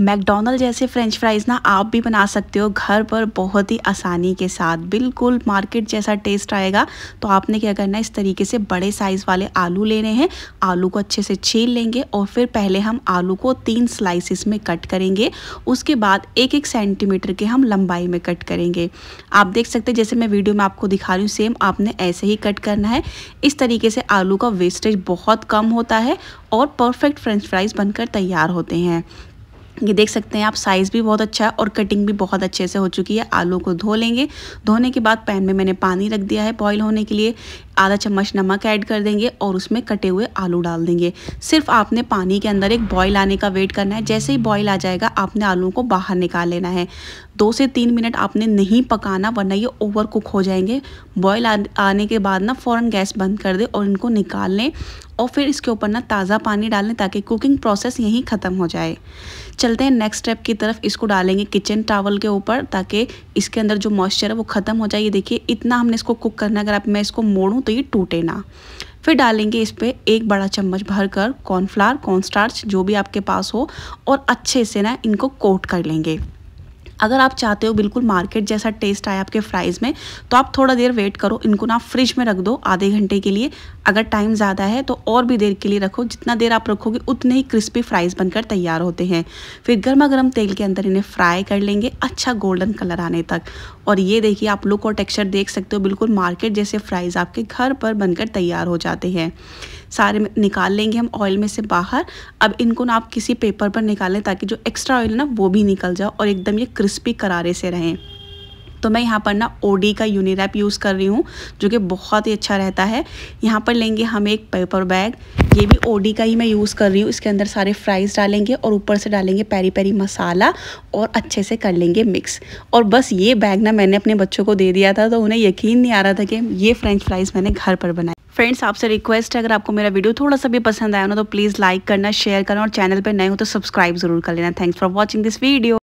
McDonald जैसे French fries ना आप भी बना सकते हो घर पर बहुत ही आसानी के साथ बिल्कुल मार्केट जैसा टेस्ट आएगा तो आपने क्या करना है इस तरीके से बड़े साइज़ वाले आलू लेने हैं आलू को अच्छे से छील लेंगे और फिर पहले हम आलू को तीन स्लाइसिस में कट करेंगे उसके बाद एक एक सेंटीमीटर के हम लंबाई में कट करेंगे आप देख सकते हैं जैसे मैं वीडियो में आपको दिखा रही हूँ सेम आपने ऐसे ही कट करना है इस तरीके से आलू का वेस्टेज बहुत कम होता है और परफेक्ट फ्रेंच फ्राइज़ बनकर तैयार होते हैं ये देख सकते हैं आप साइज़ भी बहुत अच्छा है और कटिंग भी बहुत अच्छे से हो चुकी है आलू को धो लेंगे धोने के बाद पैन में मैंने पानी रख दिया है बॉईल होने के लिए आधा चम्मच नमक ऐड कर देंगे और उसमें कटे हुए आलू डाल देंगे सिर्फ आपने पानी के अंदर एक बॉयल आने का वेट करना है जैसे ही बॉयल आ जाएगा आपने आलू को बाहर निकाल लेना है दो से तीन मिनट आपने नहीं पकाना वरना ये ओवर कुक हो जाएंगे बॉयल आने के बाद ना फ़ौरन गैस बंद कर दे और इनको निकाल लें और फिर इसके ऊपर ना ताज़ा पानी डाल लें ताकि कुकिंग प्रोसेस यहीं ख़त्म हो जाए चलते हैं नेक्स्ट स्टेप की तरफ इसको डालेंगे किचन टावल के ऊपर ताकि इसके अंदर जो मॉइस्चर है वो ख़त्म हो जाए ये देखिए इतना हमने इसको कुक करना अगर आप मैं इसको मोड़ूँ तो ये टूटे ना फिर डालेंगे इस पर एक बड़ा चम्मच भरकर कॉर्नफ्लावर कॉर्नस्टार्च जो भी आपके पास हो और अच्छे से ना इनको कोट कर लेंगे अगर आप चाहते हो बिल्कुल मार्केट जैसा टेस्ट आए आपके फ्राइज़ में तो आप थोड़ा देर वेट करो इनको ना फ्रिज में रख दो आधे घंटे के लिए अगर टाइम ज़्यादा है तो और भी देर के लिए रखो जितना देर आप रखोगे उतने ही क्रिस्पी फ्राइज़ बनकर तैयार होते हैं फिर गर्मा गर्म तेल के अंदर इन्हें फ्राई कर लेंगे अच्छा गोल्डन कलर आने तक और ये देखिए आप लुक और टेक्स्चर देख सकते हो बिल्कुल मार्केट जैसे फ्राइज़ आपके घर पर बनकर तैयार हो जाते हैं सारे निकाल लेंगे हम ऑयल में से बाहर अब इनको ना आप किसी पेपर पर निकालें ताकि जो एक्स्ट्रा ऑयल है ना वो भी निकल जाए और एकदम ये क्रिस्पी करारे से रहें तो मैं यहाँ पर ना ओडी का यूनिरैप यूज़ कर रही हूँ जो कि बहुत ही अच्छा रहता है यहाँ पर लेंगे हम एक पेपर बैग ये भी ओडी का ही मैं यूज़ कर रही हूँ इसके अंदर सारे फ्राइज़ डालेंगे और ऊपर से डालेंगे पैरी पैरी मसाला और अच्छे से कर लेंगे मिक्स और बस ये बैग ना मैंने अपने बच्चों को दे दिया था तो उन्हें यकीन नहीं आ रहा था कि ये फ्रेंच फ्राइज़ मैंने घर पर बनाए फ्रेंड्स आपसे रिक्वेस्ट है अगर आपको मेरा वीडियो थोड़ा सा भी पसंद आया ना तो प्लीज़ लाइक करना शेयर करना और चैनल पर नए हो तो सब्सक्राइब जरूर कर लेना thanks for watching this video